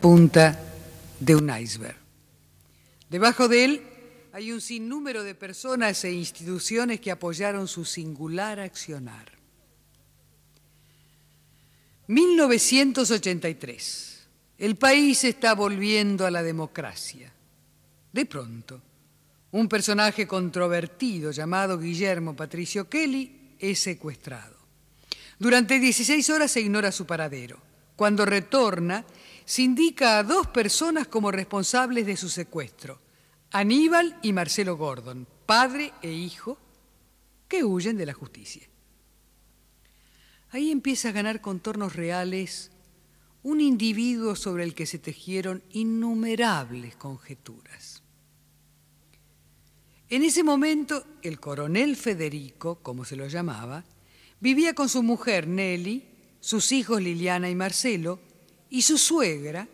punta de un iceberg. Debajo de él hay un sinnúmero de personas e instituciones que apoyaron su singular accionar. 1983. El país está volviendo a la democracia. De pronto, un personaje controvertido llamado Guillermo Patricio Kelly es secuestrado. Durante 16 horas se ignora su paradero. Cuando retorna, se indica a dos personas como responsables de su secuestro, Aníbal y Marcelo Gordon, padre e hijo, que huyen de la justicia. Ahí empieza a ganar contornos reales un individuo sobre el que se tejieron innumerables conjeturas. En ese momento, el coronel Federico, como se lo llamaba, vivía con su mujer Nelly, sus hijos Liliana y Marcelo, y su suegra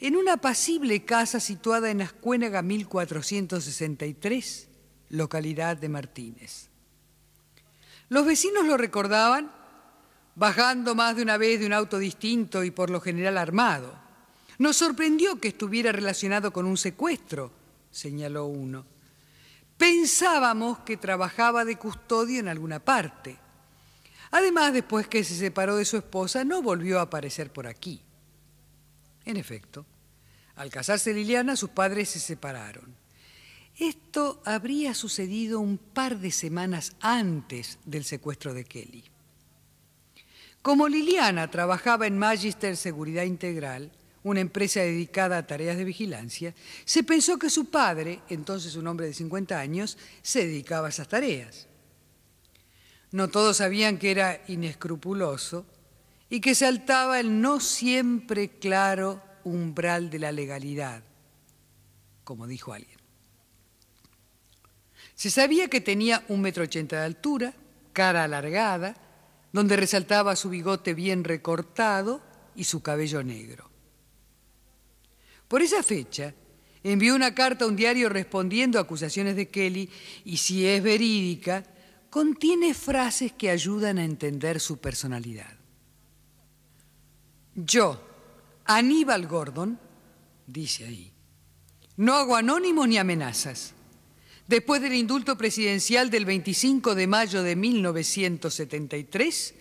en una apacible casa situada en Ascuénaga 1463, localidad de Martínez. Los vecinos lo recordaban bajando más de una vez de un auto distinto y por lo general armado. Nos sorprendió que estuviera relacionado con un secuestro, señaló uno. Pensábamos que trabajaba de custodio en alguna parte. Además, después que se separó de su esposa, no volvió a aparecer por aquí. En efecto, al casarse Liliana, sus padres se separaron. Esto habría sucedido un par de semanas antes del secuestro de Kelly. Como Liliana trabajaba en Magister Seguridad Integral, una empresa dedicada a tareas de vigilancia, se pensó que su padre, entonces un hombre de 50 años, se dedicaba a esas tareas. No todos sabían que era inescrupuloso y que saltaba el no siempre claro umbral de la legalidad, como dijo alguien. Se sabía que tenía un metro ochenta de altura, cara alargada, donde resaltaba su bigote bien recortado y su cabello negro. Por esa fecha, envió una carta a un diario respondiendo a acusaciones de Kelly y si es verídica, contiene frases que ayudan a entender su personalidad. Yo, Aníbal Gordon, dice ahí, no hago anónimos ni amenazas. Después del indulto presidencial del 25 de mayo de 1973,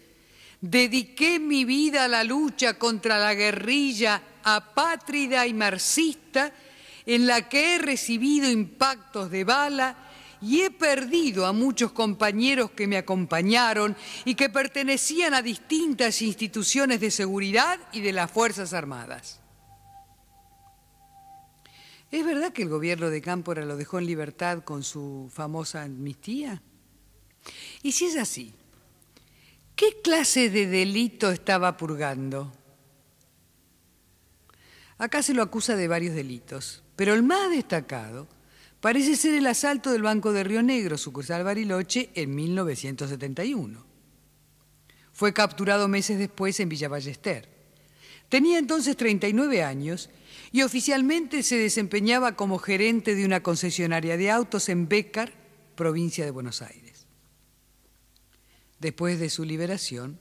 dediqué mi vida a la lucha contra la guerrilla apátrida y marxista en la que he recibido impactos de bala y he perdido a muchos compañeros que me acompañaron y que pertenecían a distintas instituciones de seguridad y de las Fuerzas Armadas. ¿Es verdad que el gobierno de Cámpora lo dejó en libertad con su famosa amnistía? Y si es así, ¿qué clase de delito estaba purgando? Acá se lo acusa de varios delitos, pero el más destacado Parece ser el asalto del Banco de Río Negro, sucursal Bariloche, en 1971. Fue capturado meses después en Villa Ballester. Tenía entonces 39 años y oficialmente se desempeñaba como gerente de una concesionaria de autos en Bécar, provincia de Buenos Aires. Después de su liberación,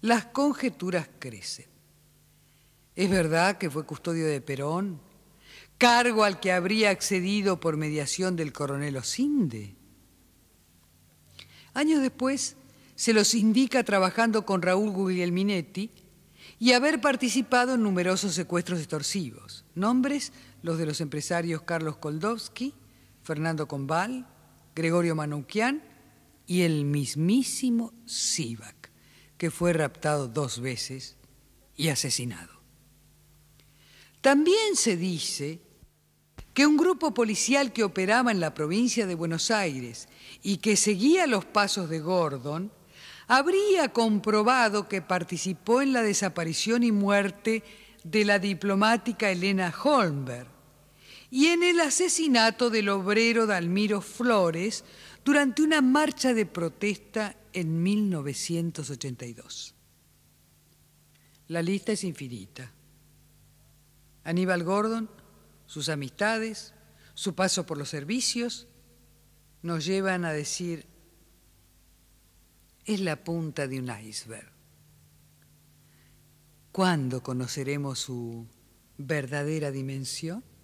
las conjeturas crecen. Es verdad que fue custodio de Perón cargo al que habría accedido por mediación del coronel Osinde. Años después se los indica trabajando con Raúl Guglielminetti y haber participado en numerosos secuestros extorsivos. Nombres los de los empresarios Carlos Koldowski, Fernando Combal, Gregorio Manoukian y el mismísimo Sivak, que fue raptado dos veces y asesinado. También se dice que un grupo policial que operaba en la provincia de Buenos Aires y que seguía los pasos de Gordon, habría comprobado que participó en la desaparición y muerte de la diplomática Elena Holmberg y en el asesinato del obrero Dalmiro Flores durante una marcha de protesta en 1982. La lista es infinita. Aníbal Gordon sus amistades, su paso por los servicios, nos llevan a decir, es la punta de un iceberg. ¿Cuándo conoceremos su verdadera dimensión?